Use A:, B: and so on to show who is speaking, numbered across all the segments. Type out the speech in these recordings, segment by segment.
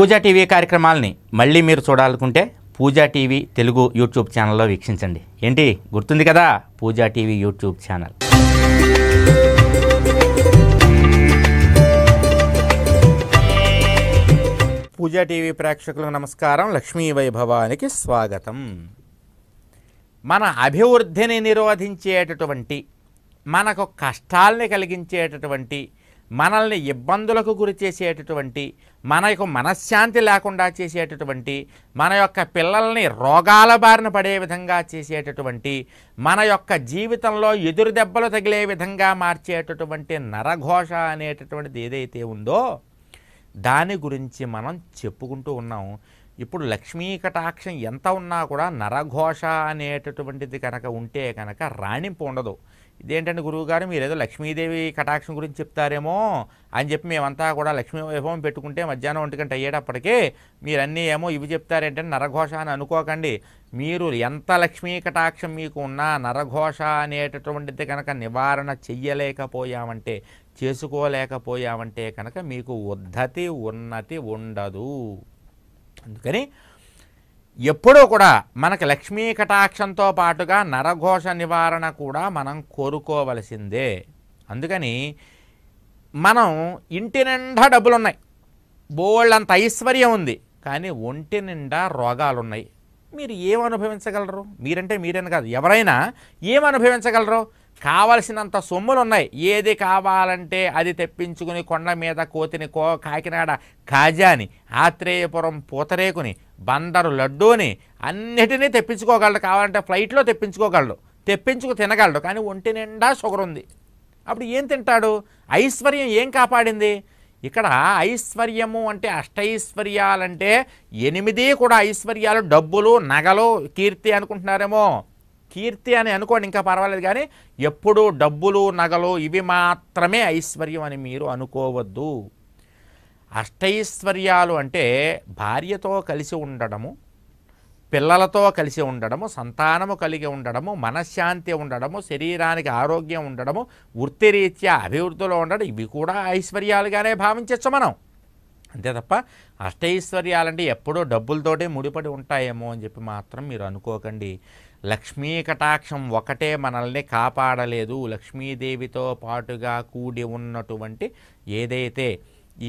A: పూజా TV కార్యక్రమాలని మళ్ళీ మీరు చూడాలనుకుంటే పూజా టీవీ తెలుగు యూట్యూబ్ ఛానల్లో వీక్షించండి ఏంటి గుర్తుంది కదా Pooja TV YouTube channel Pooja TV ప్రేక్షకులకు నమస్కారం లక్ష్మీ వైభవానికి స్వాగతం మన అభివృద్ధిని నిరోధించేటటువంటి మనకు కష్టాలని కలిగించేటటువంటి మనల్ని ఇబ్బందులకు గురి చేసేటటువంటి మన యొక్క మనశ్శాంతి లేకుండా చేసేటటువంటి మన యొక్క పిల్లల్ని రోగాల బారిన పడే విధంగా చేసేటటువంటి మన యొక్క జీవితంలో ఎదురు దెబ్బలు తగిలే విధంగా మార్చేటటువంటి నరఘోష అనేటటువంటిది ఏదైతే ఉందో దాని గురించి మనం చెప్పుకుంటూ ఉన్నాం ఇప్పుడు లక్ష్మీ కటాక్షం ఎంత ఉన్నా కూడా నరఘోష అనేటటువంటిది కనుక ఉంటే కనుక రాణింపు ఉండదు ఇదేంటంటే గురువుగారు మీరు ఏదో లక్ష్మీదేవి కటాక్షం గురించి చెప్తారేమో అని చెప్పి మేమంతా కూడా లక్ష్మీ వైభవం పెట్టుకుంటే మధ్యాహ్నం ఒంటి గంట అయ్యేటప్పటికీ మీరన్నీ ఏమో ఇవి చెప్తారేంటంటే నరఘోష అని అనుకోకండి మీరు ఎంత లక్ష్మీ కటాక్షం మీకు ఉన్నా నరఘోష అనేటటువంటిది కనుక నివారణ చెయ్యలేకపోయామంటే చేసుకోలేకపోయామంటే కనుక మీకు ఉద్ధతి ఉన్నతి ఉండదు అందుకని ఎప్పుడూ కూడా మనకు లక్ష్మీ కటాక్షంతో పాటుగా నరఘోష నివారణ కూడా మనం కోరుకోవలసిందే అందుకని మనం ఇంటి నిండా డబ్బులున్నాయి బోళ్ళంత ఐశ్వర్యం ఉంది కానీ ఒంటి నిండా రోగాలున్నాయి మీరు ఏమనుభవించగలరు మీరంటే మీరేనా కాదు ఎవరైనా ఏం అనుభవించగలరు కావలసినంత సొమ్ములు ఉన్నాయి ఏది కావాలంటే అది తెప్పించుకుని కొండ మీద కోతిని కో కాకినాడ కాజాని ఆత్రేయపురం పూతరేకుని బందరు లడ్డూని అన్నిటినీ తెప్పించుకోగలడు కావాలంటే ఫ్లైట్లో తెప్పించుకోగలడు తెప్పించుకు తినగలడు కానీ ఒంటి నిండా షుగర్ ఉంది అప్పుడు ఏం తింటాడు ఐశ్వర్యం ఏం కాపాడింది ఇక్కడ ఐశ్వర్యము అంటే అష్టైశ్వర్యాలంటే ఎనిమిది కూడా ఐశ్వర్యాలు డబ్బులు నగలు కీర్తి అనుకుంటున్నారేమో కీర్తి అని అనుకోండి ఇంకా పర్వాలేదు కానీ ఎప్పుడూ డబ్బులు నగలు ఇవి మాత్రమే ఐశ్వర్యం అని మీరు అనుకోవద్దు అష్టైశ్వర్యాలు అంటే భార్యతో కలిసి ఉండడము పిల్లలతో కలిసి ఉండడము సంతానము కలిగి ఉండడము మనశ్శాంతి ఉండడము శరీరానికి ఆరోగ్యం ఉండడము వృత్తిరీత్యా అభివృద్ధిలో ఉండడం ఇవి కూడా ఐశ్వర్యాలుగానే భావించవచ్చు మనం అంతే తప్ప అష్టైశ్వర్యాలంటే ఎప్పుడో డబ్బులతోటే ముడిపడి ఉంటాయేమో అని చెప్పి మాత్రం మీరు అనుకోకండి లక్ష్మీ కటాక్షం ఒకటే మనల్ని కాపాడలేదు లక్ష్మీదేవితో పాటుగా కూడి ఉన్నటువంటి ఏదైతే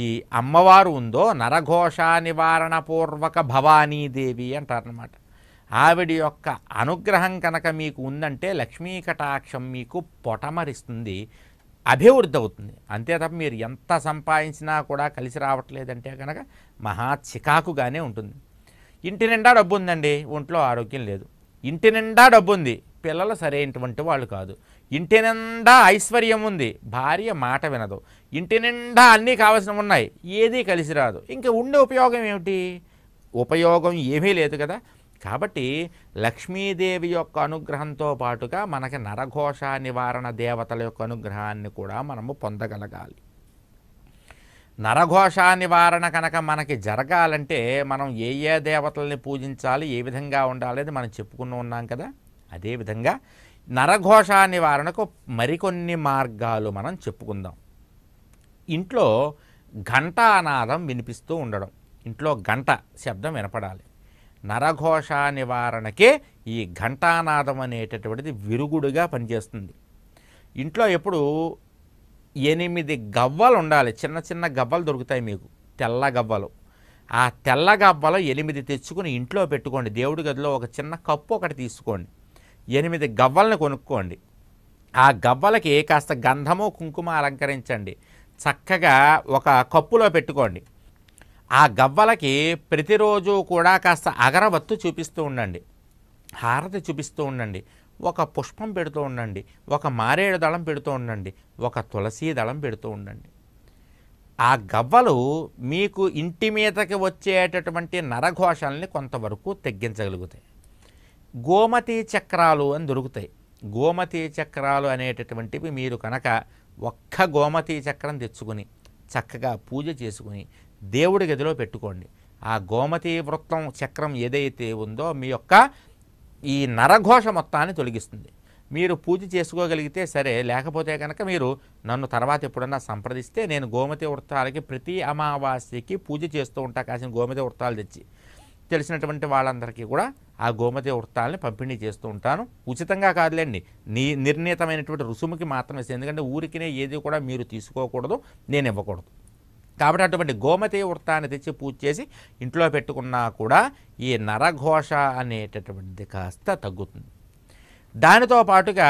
A: ఈ అమ్మవారు ఉందో నరఘోష నివారణ పూర్వక భవానీదేవి అంటారనమాట ఆవిడ యొక్క అనుగ్రహం కనుక మీకు ఉందంటే లక్ష్మీ కటాక్షం మీకు పొటమరిస్తుంది అభివృద్ధి అవుతుంది అంతే తప్ప మీరు ఎంత సంపాదించినా కూడా కలిసి రావట్లేదంటే కనుక మహా చికాకుగానే ఉంటుంది ఇంటి నిండా డబ్బు ఉందండి ఒంట్లో ఆరోగ్యం లేదు ఇంటి నిండా డబ్బు ఉంది పిల్లలు సరైనటువంటి వాళ్ళు కాదు ఇంటి నిండా ఐశ్వర్యం ఉంది భార్య మాట వినదు ఇంటి నిండా అన్నీ కావాల్సినవి ఉన్నాయి ఏదీ కలిసి రాదు ఇంకా ఉండే ఉపయోగం ఏమిటి ఉపయోగం ఏమీ లేదు కదా కాబట్టి లక్ష్మీదేవి యొక్క అనుగ్రహంతో పాటుగా మనకి నరఘోష నివారణ దేవతల యొక్క అనుగ్రహాన్ని కూడా మనము పొందగలగాలి నరఘోష నివారణ కనుక మనకి జరగాలంటే మనం ఏ ఏ దేవతల్ని పూజించాలి ఏ విధంగా ఉండాలి మనం చెప్పుకుని ఉన్నాం కదా అదేవిధంగా నరఘోష నివారణకు మరికొన్ని మార్గాలు మనం చెప్పుకుందాం ఇంట్లో ఘంటానాదం వినిపిస్తూ ఉండడం ఇంట్లో గంట శబ్దం వినపడాలి నరఘోష నివారణకే ఈ ఘంటానాదం అనేటటువంటిది విరుగుడుగా పనిచేస్తుంది ఇంట్లో ఎప్పుడు ఎనిమిది గవ్వలు ఉండాలి చిన్న చిన్న గవ్వలు దొరుకుతాయి మీకు తెల్ల గవ్వలు ఆ తెల్ల గవ్వలు ఎనిమిది తెచ్చుకుని ఇంట్లో పెట్టుకోండి దేవుడి గదిలో ఒక చిన్న కప్పు ఒకటి తీసుకోండి ఎనిమిది గవ్వలను కొనుక్కోండి ఆ గవ్వలకి కాస్త గంధము కుంకుమ అలంకరించండి చక్కగా ఒక కప్పులో పెట్టుకోండి ఆ గవ్వలకి ప్రతిరోజు కూడా కాస్త అగరవత్తు చూపిస్తూ ఉండండి హారతి చూపిస్తూ ఉండండి ఒక పుష్పం పెడుతూ ఉండండి ఒక మారేడు దళం పెడుతూ ఉండండి ఒక తులసి దళం పెడుతూ ఉండండి ఆ గవ్వలు మీకు ఇంటి మీదకి వచ్చేటటువంటి నరఘోషాలని కొంతవరకు తగ్గించగలుగుతాయి గోమతి చక్రాలు అని దొరుకుతాయి గోమతి చక్రాలు అనేటటువంటివి మీరు కనుక ఒక్క గోమతి చక్రం తెచ్చుకుని చక్కగా పూజ చేసుకుని దేవుడి గదిలో పెట్టుకోండి ఆ గోమతి వృత్తం చక్రం ఏదైతే ఉందో మీ యొక్క ఈ నరఘోష మొత్తాన్ని తొలగిస్తుంది మీరు పూజ చేసుకోగలిగితే సరే లేకపోతే కనుక మీరు నన్ను తర్వాత ఎప్పుడన్నా సంప్రదిస్తే నేను గోమతి వృత్తాలకి ప్రతి అమావాస్యకి పూజ చేస్తూ ఉంటా కాసిన గోమతి వృత్తాలు తెచ్చి తెలిసినటువంటి వాళ్ళందరికీ కూడా ఆ గోమతి వృత్తాలని పంపిణీ చేస్తూ ఉంటాను ఉచితంగా కాదులేండి నీ నిర్ణీతమైనటువంటి రుసుముకి మాత్రమే ఎందుకంటే ఊరికినే ఏది కూడా మీరు తీసుకోకూడదు నేను ఇవ్వకూడదు కాబట్టి అటువంటి గోమతి వృత్తాన్ని తెచ్చి పూజ చేసి ఇంట్లో పెట్టుకున్నా కూడా ఈ నరఘోష అనేటటువంటిది కాస్త తగ్గుతుంది దానితో పాటుగా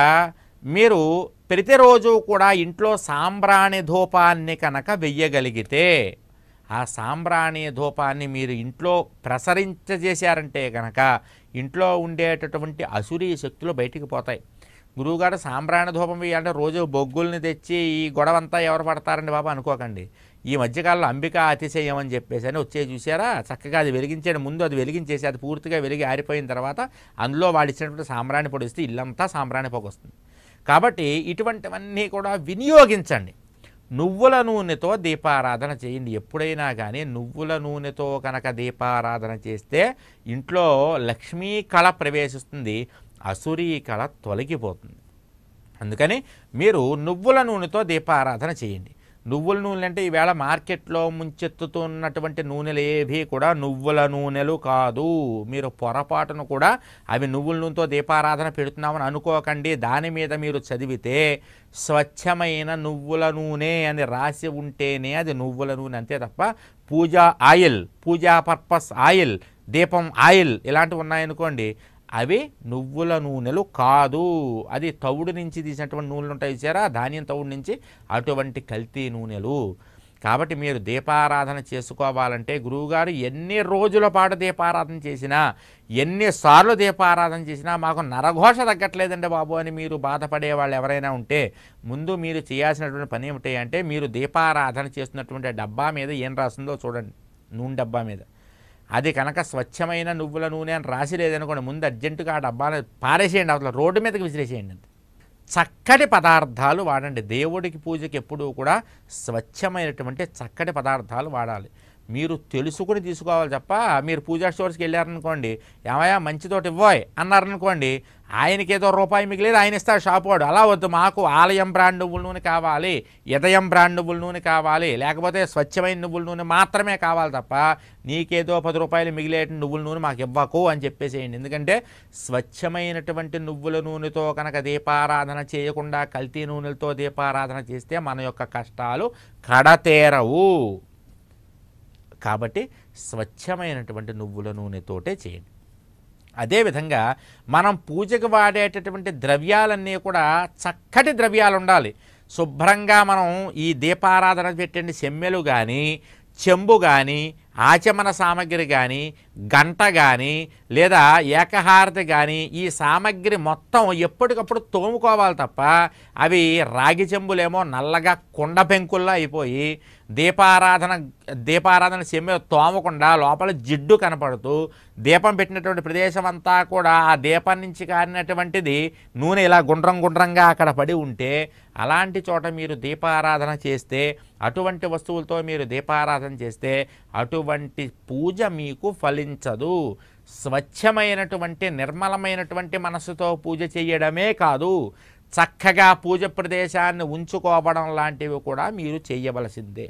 A: మీరు ప్రతిరోజు కూడా ఇంట్లో సాంబ్రాణి ధూపాన్ని కనుక వెయ్యగలిగితే ఆ సాంబ్రాణి ధూపాన్ని మీరు ఇంట్లో ప్రసరించజేశారంటే కనుక ఇంట్లో ఉండేటటువంటి అసురీ శక్తులు బయటికి పోతాయి గురువుగారు సాంబ్రాణి ధూపం వేయాలంటే రోజు బొగ్గుల్ని తెచ్చి ఈ గొడవంతా ఎవరు పడతారండి బాబా అనుకోకండి ఈ మధ్యకాలంలో అంబికా అతిశయం అని చెప్పేసి అని వచ్చే చూసారా చక్కగా అది వెలిగించే ముందు అది వెలిగించేసి అది పూర్తిగా వెలిగి ఆరిపోయిన తర్వాత అందులో వాడు ఇచ్చినటువంటి సాంబ్రాణి పొడి ఇస్తే ఇల్లంతా సాంబ్రాణి పొగ వస్తుంది కాబట్టి ఇటువంటివన్నీ కూడా వినియోగించండి నువ్వుల నూనెతో దీపారాధన చేయండి ఎప్పుడైనా కానీ నువ్వుల నూనెతో కనుక దీపారాధన చేస్తే ఇంట్లో లక్ష్మీ కళ ప్రవేశిస్తుంది అసురీ కళ తొలగిపోతుంది అందుకని మీరు నువ్వుల నూనెతో దీపారాధన చేయండి నువ్వుల నూనెలు అంటే ఈవేళ మార్కెట్లో ముంచెత్తుతున్నటువంటి నూనెలు ఏవి కూడా నువ్వుల నూనెలు కాదు మీరు పొరపాటును కూడా అవి నువ్వుల నూనెతో దీపారాధన పెడుతున్నామని అనుకోకండి దాని మీద మీరు చదివితే స్వచ్ఛమైన నువ్వుల నూనె అని రాసి ఉంటేనే అది నువ్వుల నూనె అంతే తప్ప puja oil puja purpose oil దీపం ఆయిల్ ఇలాంటివి ఉన్నాయనుకోండి అవే నువ్వుల నూనెలు కాదు అది తవుడు నుంచి తీసినటువంటి నూనెలు ఉంటాయి చారా ధాన్యం తవుడు నుంచి అటువంటి కల్తీ నూనెలు కాబట్టి మీరు దీపారాధన చేసుకోవాలంటే గురువుగారు ఎన్ని రోజుల పాటు దీపారాధన చేసినా ఎన్నిసార్లు దీపారాధన చేసినా మాకు నరఘోష తగ్గట్లేదండి బాబు అని మీరు బాధపడే వాళ్ళు ఎవరైనా ఉంటే ముందు మీరు చేయాల్సినటువంటి పని ఏమిటి అంటే మీరు దీపారాధన చేస్తున్నటువంటి డబ్బా మీద ఏం రాస్తుందో చూడండి నూనె డబ్బా మీద అది కనుక స్వచ్ఛమైన నువ్వుల నూనె అని రాసి లేదనుకోండి ముందు అర్జెంటుగా ఆ డబ్బాని పారేసేయండి అసలు రోడ్డు మీదకి విసిరేసేయండి అంతే చక్కటి పదార్థాలు వాడండి దేవుడికి పూజకి ఎప్పుడూ కూడా స్వచ్ఛమైనటువంటి చక్కటి పదార్థాలు వాడాలి మీరు తెలుసుకుని తీసుకోవాలి తప్ప మీరు పూజా స్టోర్స్కి వెళ్ళారనుకోండి ఏమయ్యా మంచితోటి ఇవ్వాయ్ అన్నారనుకోండి ఆయనకి ఏదో రూపాయి మిగిలేదు ఆయన షాప్ వాడు అలా వద్దు మాకు ఆలయం బ్రాండ్ నువ్వుల నూనె కావాలి ఇదయం బ్రాండ్ నువ్వుల నూనె కావాలి లేకపోతే స్వచ్ఛమైన నువ్వుల నూనె మాత్రమే కావాలి తప్ప నీకేదో పది రూపాయలు మిగిలే నువ్వుల నూనె మాకు ఇవ్వకు అని చెప్పేసేయండి ఎందుకంటే స్వచ్ఛమైనటువంటి నువ్వుల నూనెతో కనుక దీపారాధన చేయకుండా కల్తీ నూనెలతో దీపారాధన చేస్తే మన యొక్క కష్టాలు కడతేరవు కాబట్టి స్వచ్ఛమైనటువంటి నువ్వుల నూనెతోటే చేయండి అదేవిధంగా మనం పూజకు వాడేటటువంటి ద్రవ్యాలన్నీ కూడా చక్కటి ద్రవ్యాలు ఉండాలి శుభ్రంగా మనం ఈ దీపారాధన పెట్టండి సెమ్మెలు కానీ చెంబు కానీ ఆచమన సామగ్రి కానీ గంట కానీ లేదా ఏకహారతి కానీ ఈ సామగ్రి మొత్తం ఎప్పటికప్పుడు తోముకోవాలి తప్ప అవి రాగి చెంబులేమో నల్లగా కుండ పెంకుల్లో అయిపోయి దీపారాధన దీపారాధన సెమ్మె తోమకుండా లోపల జిడ్డు కనపడుతూ దీపం పెట్టినటువంటి ప్రదేశం అంతా కూడా ఆ దీపం నుంచి కారినటువంటిది నూనె ఇలా గుండ్రం గుండ్రంగా అక్కడ పడి ఉంటే అలాంటి చోట మీరు దీపారాధన చేస్తే అటువంటి వస్తువులతో మీరు దీపారాధన చేస్తే అటువంటి పూజ మీకు ఫలించదు స్వచ్ఛమైనటువంటి నిర్మలమైనటువంటి మనసుతో పూజ చేయడమే కాదు చక్కగా పూజ ప్రదేశాన్ని ఉంచుకోవడం లాంటివి కూడా మీరు చేయవలసిందే